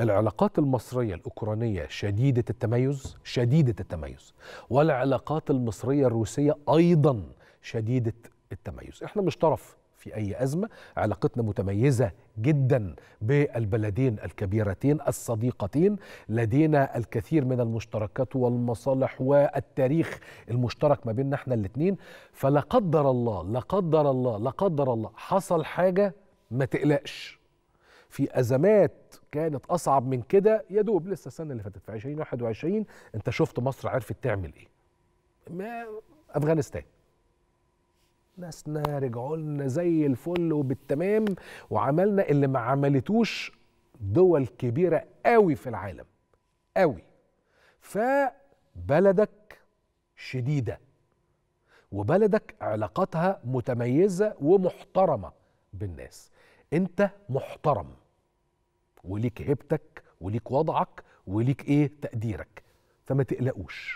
العلاقات المصرية الأوكرانية شديدة التميز شديدة التميز والعلاقات المصرية الروسية أيضا شديدة التميز احنا مش طرف في أي أزمة علاقتنا متميزة جدا بالبلدين الكبيرتين الصديقتين لدينا الكثير من المشتركات والمصالح والتاريخ المشترك ما بيننا احنا الاثنين فلا قدر الله لا قدر الله لا قدر الله حصل حاجة ما تقلقش في أزمات كانت اصعب من كده يا دوب لسه السنه اللي فاتت في 2021 انت شفت مصر عرفت تعمل ايه ما افغانستان ناسنا رجعوا لنا زي الفل وبالتمام وعملنا اللي ما عملتوش دول كبيره قوي في العالم قوي فبلدك شديده وبلدك علاقاتها متميزه ومحترمه بالناس انت محترم وليك هيبتك وليك وضعك وليك ايه تقديرك فما تقلقوش